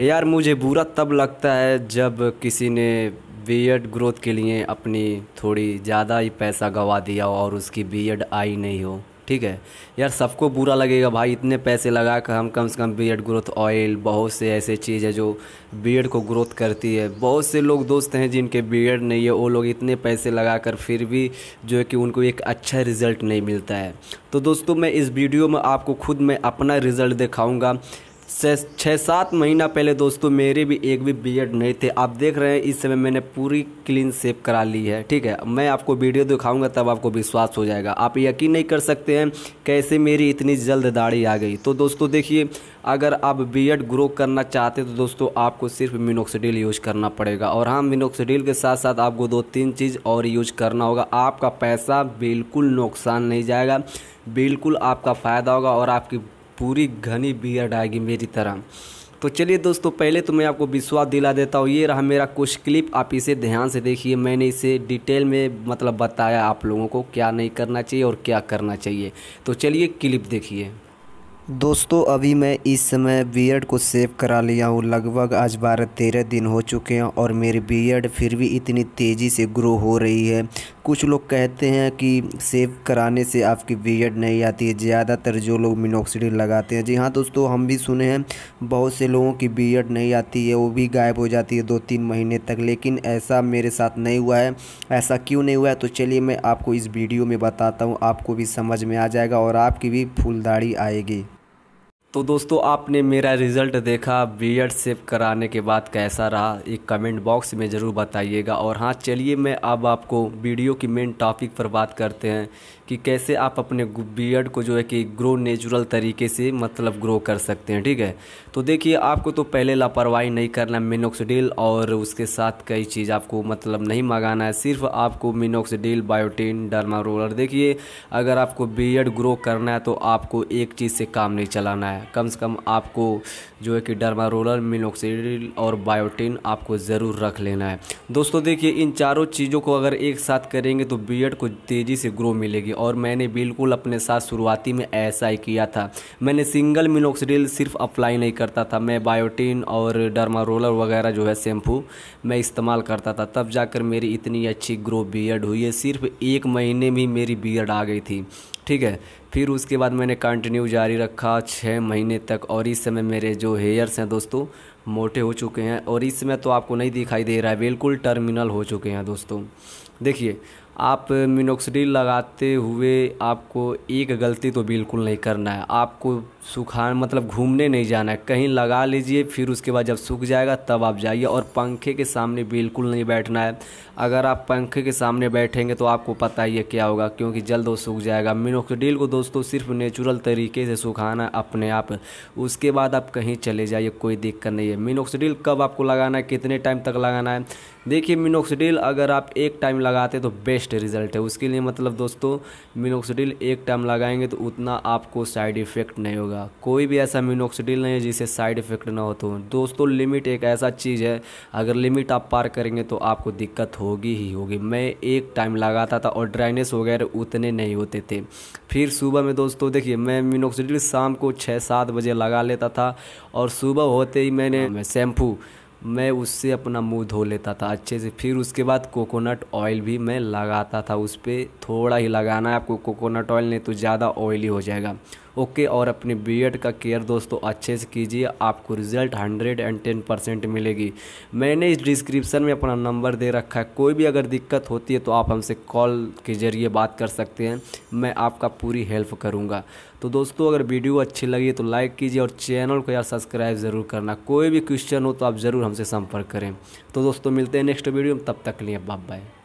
यार मुझे बुरा तब लगता है जब किसी ने बीएड ग्रोथ के लिए अपनी थोड़ी ज़्यादा ही पैसा गवा दिया और उसकी बीएड आई नहीं हो ठीक है यार सबको बुरा लगेगा भाई इतने पैसे लगा कर हम कम से कम बीएड ग्रोथ ऑयल बहुत से ऐसे चीज़ है जो बीएड को ग्रोथ करती है बहुत से लोग दोस्त हैं जिनके बीएड नहीं है वो लोग इतने पैसे लगा कर फिर भी जो है कि उनको एक अच्छा रिज़ल्ट नहीं मिलता है तो दोस्तों मैं इस वीडियो में आपको खुद मैं अपना रिज़ल्ट दिखाऊँगा से छः सात महीना पहले दोस्तों मेरे भी एक भी बियड नहीं थे आप देख रहे हैं इस समय मैंने पूरी क्लीन सेप करा ली है ठीक है मैं आपको वीडियो दिखाऊंगा तब आपको विश्वास हो जाएगा आप यकीन नहीं कर सकते हैं कैसे मेरी इतनी जल्द दाढ़ी आ गई तो दोस्तों देखिए अगर आप बियड ग्रो करना चाहते तो दोस्तों आपको सिर्फ मिनोक्सीडिल यूज करना पड़ेगा और हाँ मिनोक्सीडिल के साथ साथ आपको दो तीन चीज़ और यूज करना होगा आपका पैसा बिल्कुल नुकसान नहीं जाएगा बिल्कुल आपका फ़ायदा होगा और आपकी पूरी घनी बियर्ड आएगी मेरी तरह तो चलिए दोस्तों पहले तो मैं आपको विश्वास दिला देता हूँ ये रहा मेरा कुछ क्लिप आप इसे ध्यान से देखिए मैंने इसे डिटेल में मतलब बताया आप लोगों को क्या नहीं करना चाहिए और क्या करना चाहिए तो चलिए क्लिप देखिए दोस्तों अभी मैं इस समय बियर्ड को सेव करा लिया हूँ लगभग आज बारह तेरह दिन हो चुके हैं और मेरी बियर्ड फिर भी इतनी तेज़ी से ग्रो हो रही है कुछ लोग कहते हैं कि सेव कराने से आपकी बियड नहीं आती है ज़्यादातर जो लोग मिनोक्सीडिल लगाते हैं जी हाँ दोस्तों हम भी सुने हैं बहुत से लोगों की बियड नहीं आती है वो भी गायब हो जाती है दो तीन महीने तक लेकिन ऐसा मेरे साथ नहीं हुआ है ऐसा क्यों नहीं हुआ है तो चलिए मैं आपको इस वीडियो में बताता हूँ आपको भी समझ में आ जाएगा और आपकी भी फूलदाड़ी आएगी तो दोस्तों आपने मेरा रिज़ल्ट देखा एड सेव कराने के बाद कैसा रहा एक कमेंट बॉक्स में ज़रूर बताइएगा और हाँ चलिए मैं अब आपको वीडियो की मेन टॉपिक पर बात करते हैं कि कैसे आप अपने बियर्ड को जो है कि ग्रो नेचुरल तरीके से मतलब ग्रो कर सकते हैं ठीक है तो देखिए आपको तो पहले लापरवाही नहीं करना मिनोक्सडील और उसके साथ कई चीज़ आपको मतलब नहीं मंगाना है सिर्फ आपको मिनोक्सडील बायोटीन डर्मा रोलर देखिए अगर आपको बियर्ड ग्रो करना है तो आपको एक चीज़ से काम नहीं चलाना है कम से कम आपको जो है कि डर्मा रोलर मिनोक्सडील और बायोटीन आपको ज़रूर रख लेना है दोस्तों देखिए इन चारों चीज़ों को अगर एक साथ करेंगे तो बियर्ड को तेज़ी से ग्रो मिलेगी और मैंने बिल्कुल अपने साथ शुरुआती में ऐसा ही किया था मैंने सिंगल मिनोक्सिडिल सिर्फ अप्लाई नहीं करता था मैं बायोटीन और डर्मा रोलर वगैरह जो है शैम्पू मैं इस्तेमाल करता था तब जाकर मेरी इतनी अच्छी ग्रो बियर्ड हुई है सिर्फ एक महीने में मेरी बियर्ड आ गई थी ठीक है फिर उसके बाद मैंने कंटिन्यू जारी रखा छः महीने तक और इस समय मेरे जो हेयर्स हैं दोस्तों मोटे हो चुके हैं और इस समय तो आपको नहीं दिखाई दे रहा है बिल्कुल टर्मिनल हो चुके हैं दोस्तों देखिए आप मिनोक्सिडिल लगाते हुए आपको एक गलती तो बिल्कुल नहीं करना है आपको सुखा मतलब घूमने नहीं जाना है कहीं लगा लीजिए फिर उसके बाद जब सूख जाएगा तब आप जाइए और पंखे के सामने बिल्कुल नहीं बैठना है अगर आप पंखे के सामने बैठेंगे तो आपको पता ही है क्या होगा क्योंकि जल्द वो सूख जाएगा मिनोक्सिडिल को दोस्तों सिर्फ नेचुरल तरीके से सुखाना अपने आप उसके बाद आप कहीं चले जाइए कोई दिक्कत नहीं है मिनोक्सिडिल कब आपको लगाना है कितने टाइम तक लगाना है देखिए मिनोक्सिडिल अगर आप एक टाइम लगाते तो बेस्ट बेस्ट रिज़ल्ट है उसके लिए मतलब दोस्तों मिनोक्सिडिल एक टाइम लगाएंगे तो उतना आपको साइड इफ़ेक्ट नहीं होगा कोई भी ऐसा मिनोक्सिडिल नहीं है जिसे साइड इफ़ेक्ट ना हो तो दोस्तों लिमिट एक ऐसा चीज़ है अगर लिमिट आप पार करेंगे तो आपको दिक्कत होगी ही होगी मैं एक टाइम लगाता था और ड्राइनेस वगैरह उतने नहीं होते थे फिर सुबह में दोस्तों देखिए मैं मिनोक्सिडिल शाम को छः सात बजे लगा लेता था और सुबह होते ही मैंने शैम्पू मैं उससे अपना मुंह धो लेता था अच्छे से फिर उसके बाद कोकोनट ऑयल भी मैं लगाता था उस पर थोड़ा ही लगाना है आपको कोकोनट ऑयल नहीं तो ज़्यादा ऑयली हो जाएगा ओके और अपने बी का केयर दोस्तों अच्छे से कीजिए आपको result hundred and ten percent मिलेगी मैंने इस डिस्क्रिप्शन में अपना नंबर दे रखा है कोई भी अगर दिक्कत होती है तो आप हमसे कॉल के ज़रिए बात कर सकते हैं मैं आपका पूरी हेल्प करूँगा तो दोस्तों अगर वीडियो अच्छी लगी तो लाइक कीजिए और चैनल को यार सब्सक्राइब ज़रूर करना कोई भी क्वेश्चन हो तो आप ज़रूर हमसे संपर्क करें तो दोस्तों मिलते हैं नेक्स्ट वीडियो में तब तक लिए बाय बाय